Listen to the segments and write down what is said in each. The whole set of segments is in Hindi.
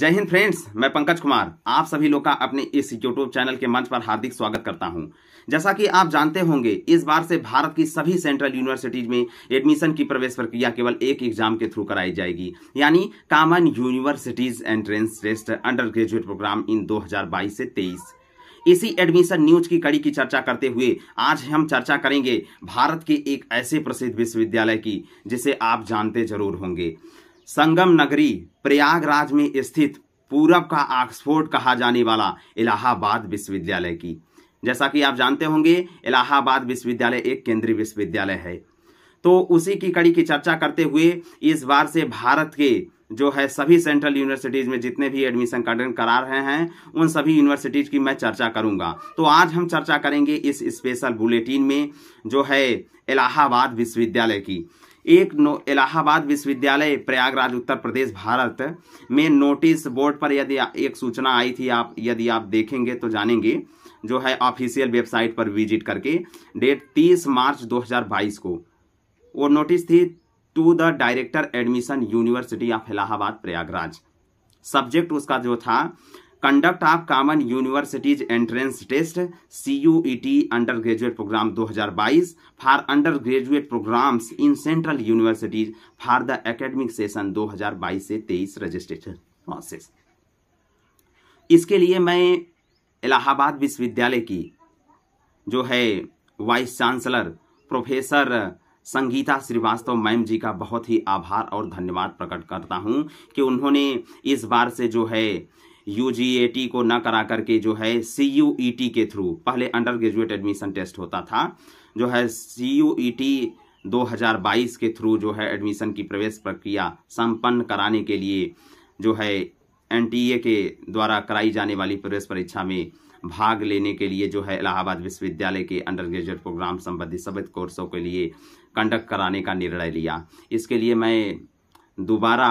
जय हिंद फ्रेंड्स मैं पंकज कुमार आप सभी लोग का अपने इस यूट्यूब चैनल के मंच पर हार्दिक स्वागत करता हूं जैसा कि आप जानते होंगे इस बार से भारत की सभी सेंट्रल यूनिवर्सिटीज में एडमिशन की प्रवेश प्रक्रिया केवल एक एग्जाम के थ्रू कराई जाएगी यानी common universities entrance test undergraduate programme in दो से तेईस इसी एडमिशन न्यूज की कड़ी की चर्चा करते हुए आज हम चर्चा करेंगे भारत के एक ऐसे प्रसिद्ध विश्वविद्यालय की जिसे आप जानते जरूर होंगे संगम नगरी प्रयागराज में स्थित पूरब का ऑक्सफोर्ड कहा जाने वाला इलाहाबाद विश्वविद्यालय की जैसा कि आप जानते होंगे इलाहाबाद विश्वविद्यालय एक केंद्रीय विश्वविद्यालय है तो उसी की कड़ी की चर्चा करते हुए इस बार से भारत के जो है सभी सेंट्रल यूनिवर्सिटीज़ में जितने भी एडमिशन कार्डन करा रहे हैं उन सभी यूनिवर्सिटीज़ की मैं चर्चा करूंगा तो आज हम चर्चा करेंगे इस स्पेशल बुलेटिन में जो है इलाहाबाद विश्वविद्यालय की एक नो इलाहाबाद विश्वविद्यालय प्रयागराज उत्तर प्रदेश भारत में नोटिस बोर्ड पर यदि एक सूचना आई थी आप यदि आप देखेंगे तो जानेंगे जो है ऑफिशियल वेबसाइट पर विजिट करके डेट 30 मार्च 2022 को वो नोटिस थी to the director admission university of Allahabad Prayagraj subject उसका जो था conduct of common universities entrance test C U E T undergraduate programme 2022 for undergraduate programmes in central universities for the academic session 2022 से 23 रजिस्ट्रेशन प्रोसेस इसके लिए मैं इलाहाबाद विश्वविद्यालय की जो है vice chancellor professor Sangeeta Srivastava ma'am ji का बहुत ही आभार और धन्यवाद प्रकट करता हूँ कि उन्होंने इस बार से जो है यू को ना करा करके जो है सी e के थ्रू पहले अंडर ग्रेजुएट एडमिशन टेस्ट होता था जो है सी यू 2022 के थ्रू जो है एडमिशन की प्रवेश प्रक्रिया संपन्न कराने के लिए जो है एनटीए के द्वारा कराई जाने वाली प्रवेश परीक्षा में भाग लेने के लिए जो है इलाहाबाद विश्वविद्यालय के अंडर ग्रेजुएट प्रोग्राम संबंधी सभी कोर्सों के लिए कंडक्ट कराने का निर्णय लिया इसके लिए मैं दोबारा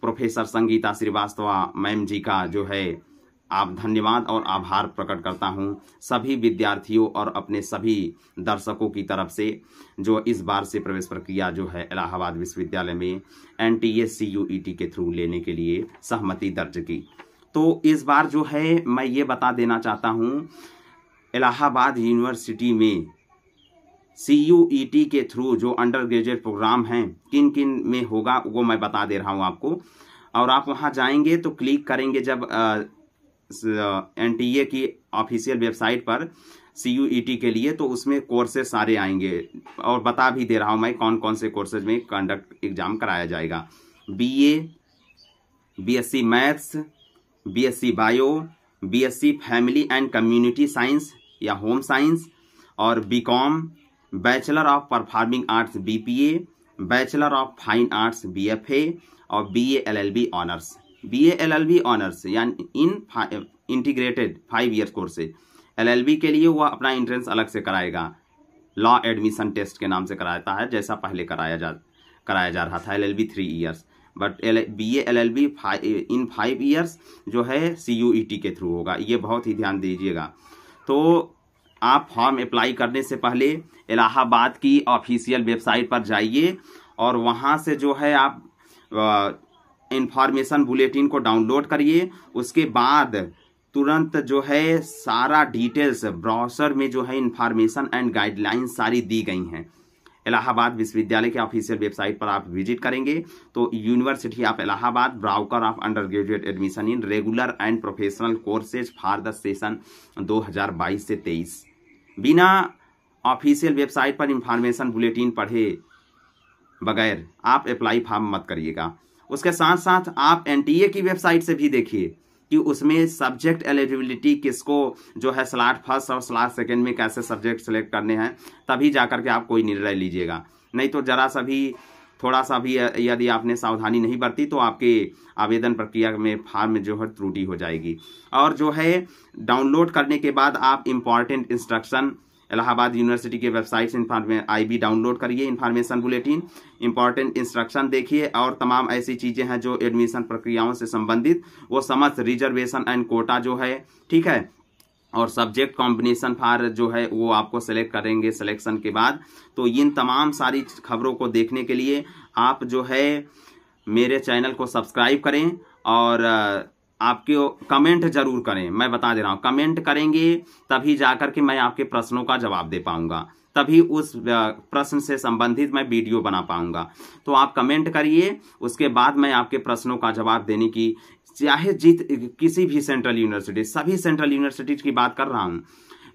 प्रोफेसर संगीता श्रीवास्तवा मैम जी का जो है आप धन्यवाद और आभार प्रकट करता हूँ सभी विद्यार्थियों और अपने सभी दर्शकों की तरफ से जो इस बार से प्रवेश प्रक्रिया जो है इलाहाबाद विश्वविद्यालय में N T S C U E T के थ्रू लेने के लिए सहमति दर्ज की तो इस बार जो है मैं ये बता देना चाहता हूँ इलाहाबाद यूनिवर्सिटी में सी यू ई टी के थ्रू जो अंडर ग्रेजुएट प्रोग्राम हैं किन किन में होगा वो मैं बता दे रहा हूँ आपको और आप वहाँ जाएंगे तो क्लिक करेंगे जब एन टी ए की ऑफिशियल वेबसाइट पर सी यू ई टी के लिए तो उसमें कोर्सेज सारे आएंगे और बता भी दे रहा हूँ मैं कौन कौन से कोर्सेज में कंडक्ट एग्जाम कराया जाएगा B A B S C maths B S C bio B S C family and community science या होम साइंस और B com bachelor of performing arts BPA bachelor of fine arts BFA और BA LLB honours BA LLB honours यानी in integrated five year courses LLB के लिए वह अपना इंट्रेंस अलग से कराएगा लॉ एडमिशन टेस्ट के नाम से कराता है जैसा पहले कराया जा कराया जा रहा था L L B three years but L B A L L B in five years जो है सी यू ई टी के थ्रू होगा ये बहुत ही ध्यान दीजिएगा तो आप फॉर्म अप्लाई करने से पहले इलाहाबाद की ऑफिशियल वेबसाइट पर जाइए और वहाँ से जो है आप इंफॉर्मेशन बुलेटिन को डाउनलोड करिए उसके बाद तुरंत जो है सारा डिटेल्स ब्राउसर में जो है इंफॉर्मेशन एंड गाइडलाइंस सारी दी गई हैं इलाहाबाद विश्वविद्यालय के ऑफिशियल वेबसाइट पर आप विजिट करेंगे तो university of Allahabad brochure of undergraduate admission in regular and professional courses for the session 2022 से 23 बिना ऑफिशियल वेबसाइट पर इंफॉर्मेशन बुलेटिन पढ़े बगैर आप अप्लाई फॉर्म मत करिएगा उसके साथ साथ आप एनटीए की वेबसाइट से भी देखिए कि उसमें सब्जेक्ट एलिजिबिलिटी किसको जो है स्लाट फर्स्ट और स्लाट सेकेंड में कैसे सब्जेक्ट सेलेक्ट करने हैं तभी जा करके आप कोई निर्णय लीजिएगा नहीं तो जरा सा भी थोड़ा सा भी यदि आपने सावधानी नहीं बरती तो आपके आवेदन प्रक्रिया में फार्म जो है त्रुटि हो जाएगी और जो है डाउनलोड करने के बाद आप इम्पॉर्टेंट इंस्ट्रक्शन इलाहाबाद यूनिवर्सिटी के वेबसाइट से इन्फॉर्मे आई बी डाउनलोड करिए इन्फॉर्मेशन बुलेटिन इंपॉर्टेंट इंस्ट्रक्शन देखिए और तमाम ऐसी चीज़ें हैं जो एडमिशन प्रक्रियाओं से संबंधित वो समस्त रिजर्वेशन एंड कोटा जो है ठीक है और सब्जेक्ट कॉम्बिनेशन फार जो है वो आपको सेलेक्ट करेंगे सिलेक्शन के बाद तो इन तमाम सारी खबरों को देखने के लिए आप जो है मेरे चैनल को सब्सक्राइब करें और आपके कमेंट जरूर करें मैं बता दे रहा हूँ कमेंट करेंगे तभी जाकर के मैं आपके प्रश्नों का जवाब दे पाऊँगा तभी उस प्रश्न से संबंधित मैं वीडियो बना पाऊँगा तो आप कमेंट करिए उसके बाद मैं आपके प्रश्नों का जवाब देने की चाहे जित किसी भी सेंट्रल यूनिवर्सिटी सभी सेंट्रल यूनिवर्सिटीज की बात कर रहा हूँ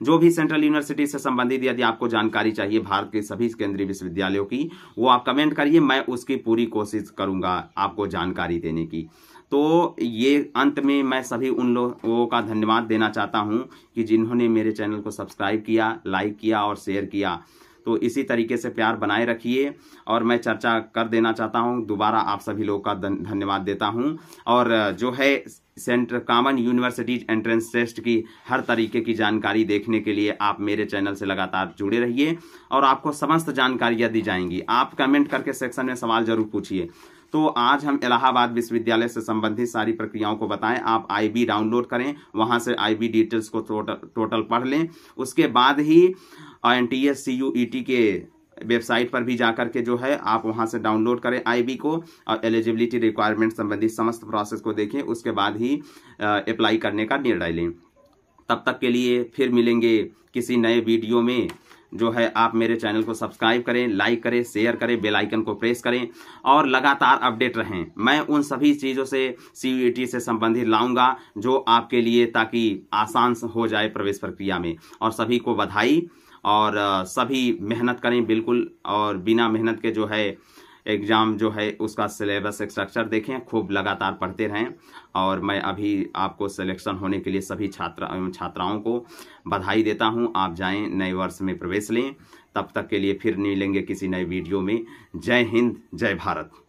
जो भी सेंट्रल यूनिवर्सिटी से संबंधित यदि आपको जानकारी चाहिए भारत के सभी केंद्रीय विश्वविद्यालयों की वो आप कमेंट करिए मैं उसकी पूरी कोशिश करूंगा आपको जानकारी देने की तो ये अंत में मैं सभी उन लोगों का धन्यवाद देना चाहता हूँ कि जिन्होंने मेरे चैनल को सब्सक्राइब किया लाइक किया और शेयर किया तो इसी तरीके से प्यार बनाए रखिए और मैं चर्चा कर देना चाहता हूँ दोबारा आप सभी लोगों का धन्यवाद देता हूँ और जो है सेंट्र कामन यूनिवर्सिटीज एंट्रेंस टेस्ट की हर तरीके की जानकारी देखने के लिए आप मेरे चैनल से लगातार जुड़े रहिए और आपको समस्त जानकारियाँ दी जाएंगी आप कमेंट करके सेक्शन में सवाल जरूर पूछिए तो आज हम इलाहाबाद विश्वविद्यालय से संबंधित सारी प्रक्रियाओं को बताएं आप आईबी डाउनलोड करें वहां से आईबी डिटेल्स को टोटल टोटल पढ़ लें उसके बाद ही और N T S C U E T के वेबसाइट पर भी जाकर के जो है आप वहां से डाउनलोड करें आईबी को और एलिजिबिलिटी रिक्वायरमेंट संबंधी समस्त प्रोसेस को देखें उसके बाद ही अप्लाई करने का निर्णय लें तब तक के लिए फिर मिलेंगे किसी नए वीडियो में जो है आप मेरे चैनल को सब्सक्राइब करें लाइक करें शेयर करें बेल आइकन को प्रेस करें और लगातार अपडेट रहें मैं उन सभी चीज़ों से सी e से संबंधित लाऊंगा जो आपके लिए ताकि आसान हो जाए प्रवेश प्रक्रिया में और सभी को बधाई और सभी मेहनत करें बिल्कुल और बिना मेहनत के जो है एग्ज़ाम जो है उसका सिलेबस स्ट्रक्चर देखें खूब लगातार पढ़ते रहें और मैं अभी आपको सिलेक्शन होने के लिए सभी छात्र छात्राओं को बधाई देता हूं आप जाएं नए वर्ष में प्रवेश लें तब तक के लिए फिर मिलेंगे किसी नए वीडियो में जय हिंद जय भारत